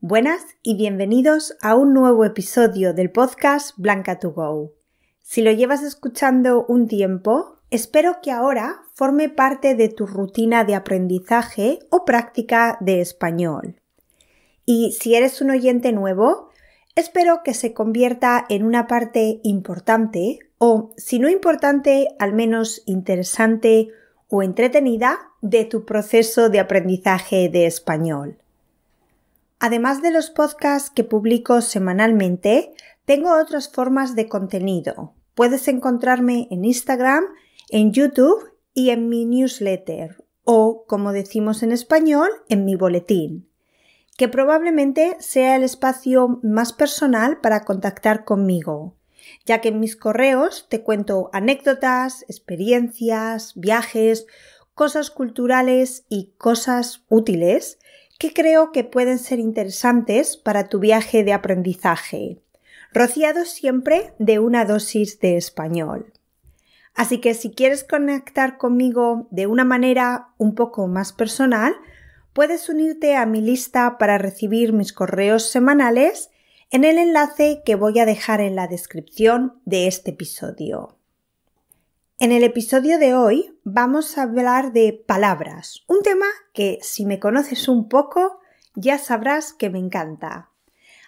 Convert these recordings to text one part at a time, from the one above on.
Buenas y bienvenidos a un nuevo episodio del podcast Blanca to Go. Si lo llevas escuchando un tiempo, espero que ahora forme parte de tu rutina de aprendizaje o práctica de español. Y si eres un oyente nuevo, espero que se convierta en una parte importante o, si no importante, al menos interesante o entretenida de tu proceso de aprendizaje de español. Además de los podcasts que publico semanalmente, tengo otras formas de contenido. Puedes encontrarme en Instagram, en YouTube y en mi newsletter, o como decimos en español, en mi boletín, que probablemente sea el espacio más personal para contactar conmigo, ya que en mis correos te cuento anécdotas, experiencias, viajes, cosas culturales y cosas útiles que creo que pueden ser interesantes para tu viaje de aprendizaje, rociado siempre de una dosis de español. Así que si quieres conectar conmigo de una manera un poco más personal, puedes unirte a mi lista para recibir mis correos semanales en el enlace que voy a dejar en la descripción de este episodio. En el episodio de hoy vamos a hablar de palabras, un tema que si me conoces un poco ya sabrás que me encanta.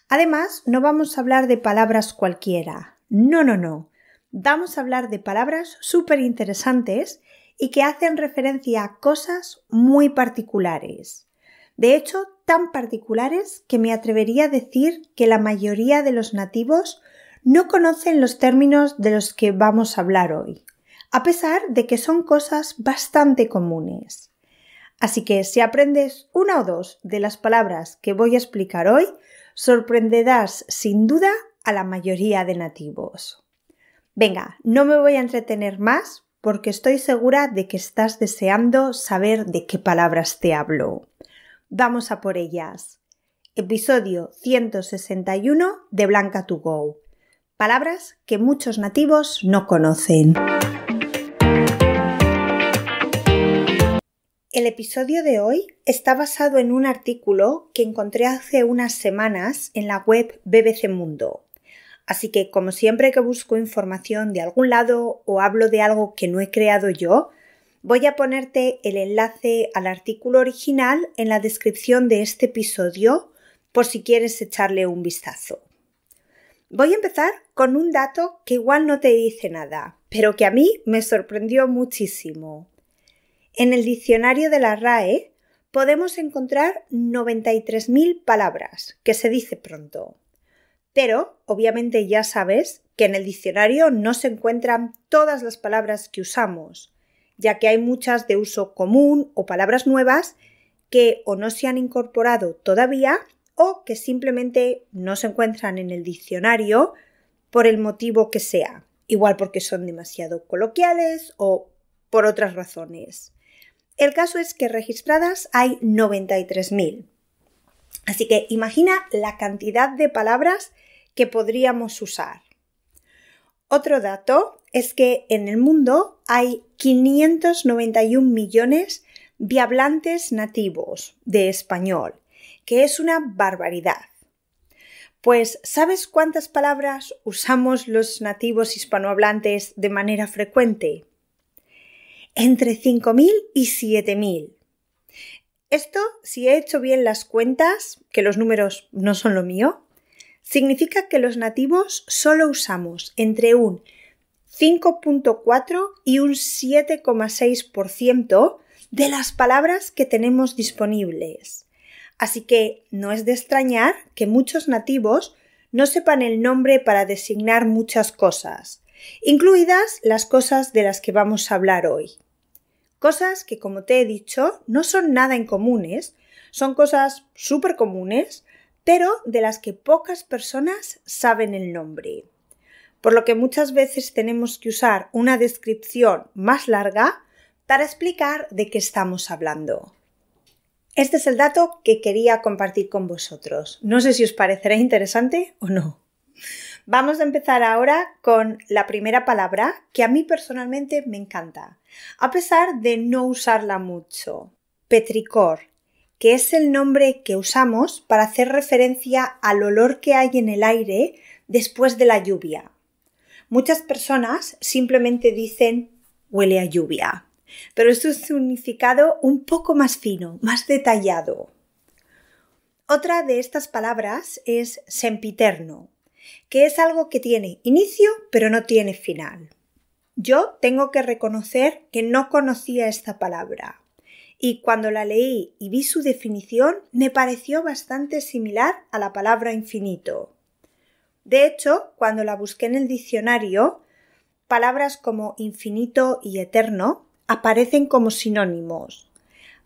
Además, no vamos a hablar de palabras cualquiera, no, no, no. Vamos a hablar de palabras súper interesantes y que hacen referencia a cosas muy particulares. De hecho, tan particulares que me atrevería a decir que la mayoría de los nativos no conocen los términos de los que vamos a hablar hoy a pesar de que son cosas bastante comunes. Así que si aprendes una o dos de las palabras que voy a explicar hoy, sorprenderás sin duda a la mayoría de nativos. Venga, no me voy a entretener más porque estoy segura de que estás deseando saber de qué palabras te hablo. Vamos a por ellas. Episodio 161 de Blanca to Go. Palabras que muchos nativos no conocen. El episodio de hoy está basado en un artículo que encontré hace unas semanas en la web BBC Mundo. Así que, como siempre que busco información de algún lado o hablo de algo que no he creado yo, voy a ponerte el enlace al artículo original en la descripción de este episodio por si quieres echarle un vistazo. Voy a empezar con un dato que igual no te dice nada, pero que a mí me sorprendió muchísimo. En el diccionario de la RAE podemos encontrar 93.000 palabras, que se dice pronto. Pero, obviamente ya sabes que en el diccionario no se encuentran todas las palabras que usamos, ya que hay muchas de uso común o palabras nuevas que o no se han incorporado todavía o que simplemente no se encuentran en el diccionario por el motivo que sea, igual porque son demasiado coloquiales o por otras razones. El caso es que registradas hay 93.000. Así que imagina la cantidad de palabras que podríamos usar. Otro dato es que en el mundo hay 591 millones de hablantes nativos de español, que es una barbaridad. Pues, ¿sabes cuántas palabras usamos los nativos hispanohablantes de manera frecuente? entre 5.000 y 7.000. Esto, si he hecho bien las cuentas, que los números no son lo mío, significa que los nativos solo usamos entre un 5.4 y un 7,6% de las palabras que tenemos disponibles. Así que no es de extrañar que muchos nativos no sepan el nombre para designar muchas cosas, incluidas las cosas de las que vamos a hablar hoy. Cosas que, como te he dicho, no son nada incomunes, son cosas súper comunes, pero de las que pocas personas saben el nombre. Por lo que muchas veces tenemos que usar una descripción más larga para explicar de qué estamos hablando. Este es el dato que quería compartir con vosotros. No sé si os parecerá interesante o no. Vamos a empezar ahora con la primera palabra que a mí personalmente me encanta, a pesar de no usarla mucho. Petricor, que es el nombre que usamos para hacer referencia al olor que hay en el aire después de la lluvia. Muchas personas simplemente dicen huele a lluvia, pero esto es un significado un poco más fino, más detallado. Otra de estas palabras es sempiterno, que es algo que tiene inicio pero no tiene final. Yo tengo que reconocer que no conocía esta palabra y cuando la leí y vi su definición me pareció bastante similar a la palabra infinito. De hecho, cuando la busqué en el diccionario, palabras como infinito y eterno aparecen como sinónimos.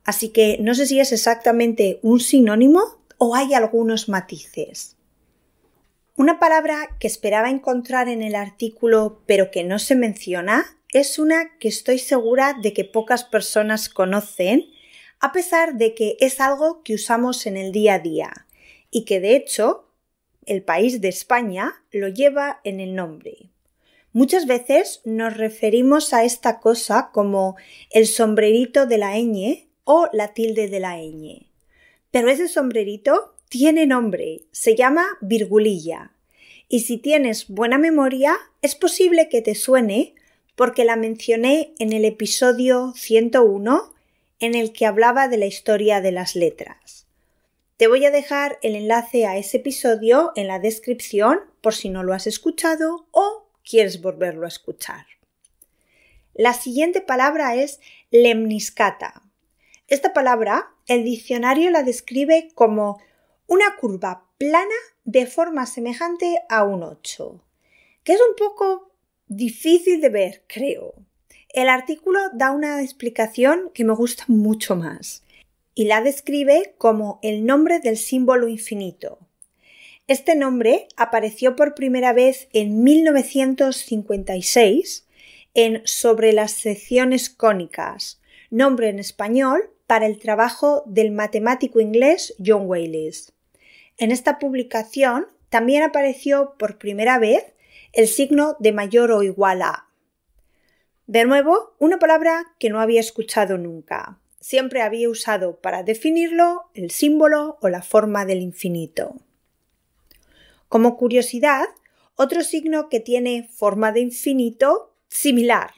Así que no sé si es exactamente un sinónimo o hay algunos matices. Una palabra que esperaba encontrar en el artículo pero que no se menciona es una que estoy segura de que pocas personas conocen, a pesar de que es algo que usamos en el día a día y que de hecho el país de España lo lleva en el nombre. Muchas veces nos referimos a esta cosa como el sombrerito de la ñ o la tilde de la ñ. Pero ese sombrerito tiene nombre, se llama virgulilla. Y si tienes buena memoria, es posible que te suene porque la mencioné en el episodio 101 en el que hablaba de la historia de las letras. Te voy a dejar el enlace a ese episodio en la descripción por si no lo has escuchado o quieres volverlo a escuchar. La siguiente palabra es lemniscata. Esta palabra el diccionario la describe como una curva plana de forma semejante a un 8, que es un poco difícil de ver, creo. El artículo da una explicación que me gusta mucho más y la describe como el nombre del símbolo infinito. Este nombre apareció por primera vez en 1956 en Sobre las secciones cónicas, nombre en español para el trabajo del matemático inglés John Wallis. En esta publicación también apareció por primera vez el signo de mayor o igual a. De nuevo, una palabra que no había escuchado nunca. Siempre había usado para definirlo el símbolo o la forma del infinito. Como curiosidad, otro signo que tiene forma de infinito similar,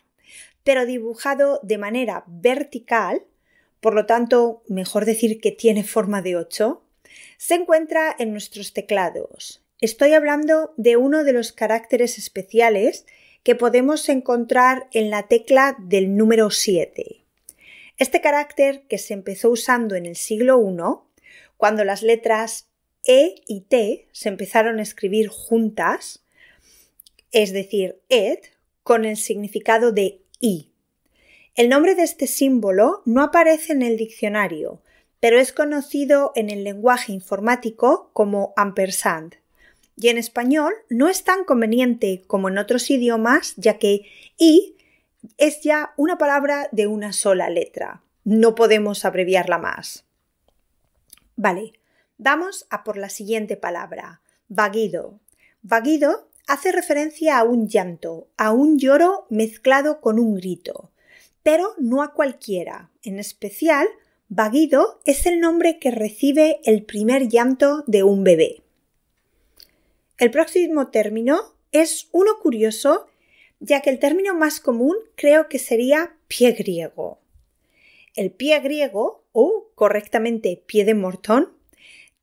pero dibujado de manera vertical, por lo tanto, mejor decir que tiene forma de 8, se encuentra en nuestros teclados. Estoy hablando de uno de los caracteres especiales que podemos encontrar en la tecla del número 7. Este carácter que se empezó usando en el siglo I, cuando las letras E y T se empezaron a escribir juntas, es decir, ed, con el significado de I. El nombre de este símbolo no aparece en el diccionario, pero es conocido en el lenguaje informático como ampersand. Y en español no es tan conveniente como en otros idiomas, ya que i es ya una palabra de una sola letra. No podemos abreviarla más. Vale, vamos a por la siguiente palabra, vaguido. Vaguido hace referencia a un llanto, a un lloro mezclado con un grito pero no a cualquiera. En especial, vaguido es el nombre que recibe el primer llanto de un bebé. El próximo término es uno curioso, ya que el término más común creo que sería pie griego. El pie griego, o correctamente pie de mortón,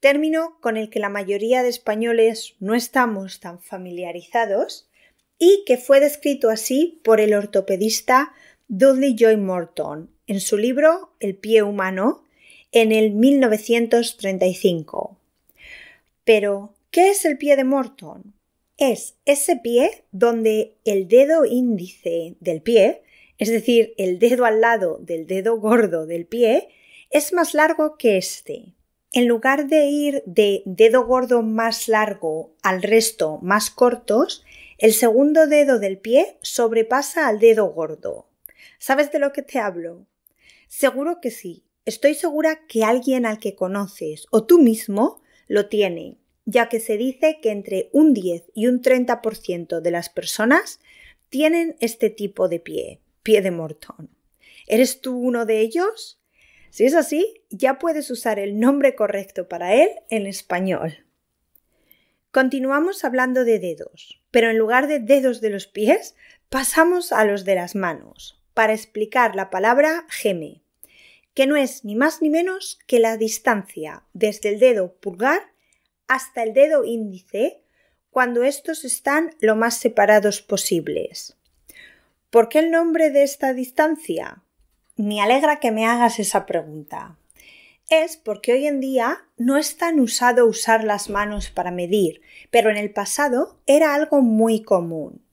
término con el que la mayoría de españoles no estamos tan familiarizados, y que fue descrito así por el ortopedista Dudley Joy Morton en su libro El pie humano en el 1935. Pero, ¿qué es el pie de Morton? Es ese pie donde el dedo índice del pie, es decir, el dedo al lado del dedo gordo del pie, es más largo que este. En lugar de ir de dedo gordo más largo al resto más cortos, el segundo dedo del pie sobrepasa al dedo gordo. ¿Sabes de lo que te hablo? Seguro que sí. Estoy segura que alguien al que conoces o tú mismo lo tiene, ya que se dice que entre un 10 y un 30% de las personas tienen este tipo de pie, pie de mortón. ¿Eres tú uno de ellos? Si es así, ya puedes usar el nombre correcto para él en español. Continuamos hablando de dedos, pero en lugar de dedos de los pies, pasamos a los de las manos para explicar la palabra GEME, que no es ni más ni menos que la distancia desde el dedo pulgar hasta el dedo índice cuando estos están lo más separados posibles. ¿Por qué el nombre de esta distancia? Me alegra que me hagas esa pregunta. Es porque hoy en día no es tan usado usar las manos para medir, pero en el pasado era algo muy común.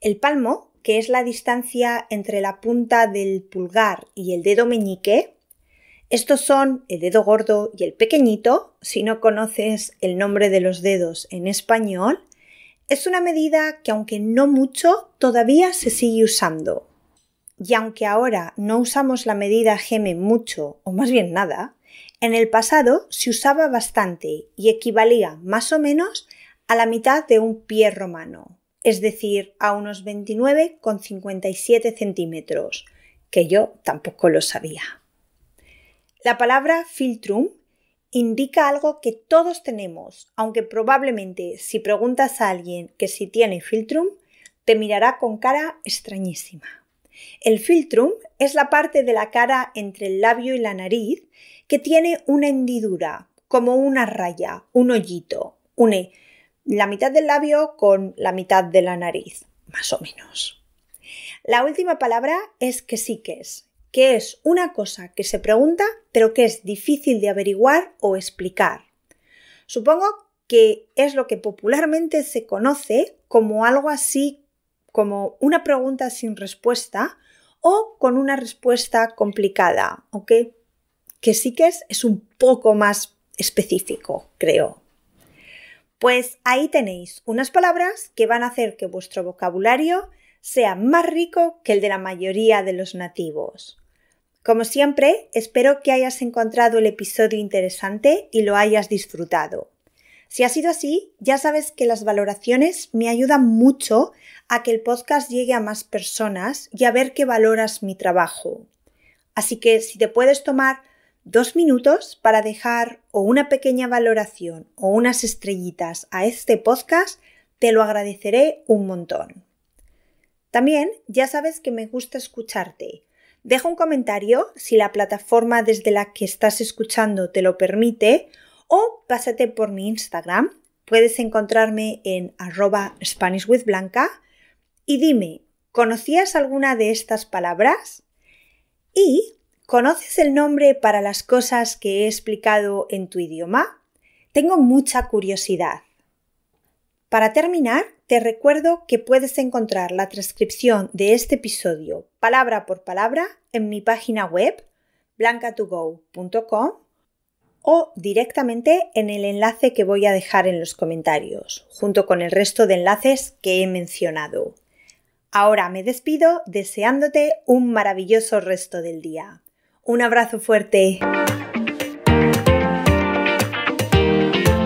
El palmo que es la distancia entre la punta del pulgar y el dedo meñique, estos son el dedo gordo y el pequeñito, si no conoces el nombre de los dedos en español, es una medida que aunque no mucho, todavía se sigue usando. Y aunque ahora no usamos la medida GEME mucho, o más bien nada, en el pasado se usaba bastante y equivalía más o menos a la mitad de un pie romano es decir, a unos 29,57 centímetros, que yo tampoco lo sabía. La palabra filtrum indica algo que todos tenemos, aunque probablemente si preguntas a alguien que si tiene filtrum, te mirará con cara extrañísima. El filtrum es la parte de la cara entre el labio y la nariz que tiene una hendidura, como una raya, un hoyito, un la mitad del labio con la mitad de la nariz, más o menos. La última palabra es que sí que es, que es una cosa que se pregunta pero que es difícil de averiguar o explicar. Supongo que es lo que popularmente se conoce como algo así como una pregunta sin respuesta o con una respuesta complicada, ¿ok? Que sí que es, es un poco más específico, creo. Pues ahí tenéis unas palabras que van a hacer que vuestro vocabulario sea más rico que el de la mayoría de los nativos. Como siempre, espero que hayas encontrado el episodio interesante y lo hayas disfrutado. Si ha sido así, ya sabes que las valoraciones me ayudan mucho a que el podcast llegue a más personas y a ver que valoras mi trabajo. Así que si te puedes tomar dos minutos para dejar o una pequeña valoración o unas estrellitas a este podcast, te lo agradeceré un montón. También ya sabes que me gusta escucharte. Deja un comentario si la plataforma desde la que estás escuchando te lo permite o pásate por mi Instagram. Puedes encontrarme en arroba SpanishWithBlanca y dime, ¿conocías alguna de estas palabras? Y ¿Conoces el nombre para las cosas que he explicado en tu idioma? Tengo mucha curiosidad. Para terminar, te recuerdo que puedes encontrar la transcripción de este episodio palabra por palabra en mi página web blancatogo.com o directamente en el enlace que voy a dejar en los comentarios, junto con el resto de enlaces que he mencionado. Ahora me despido deseándote un maravilloso resto del día. Un abrazo fuerte.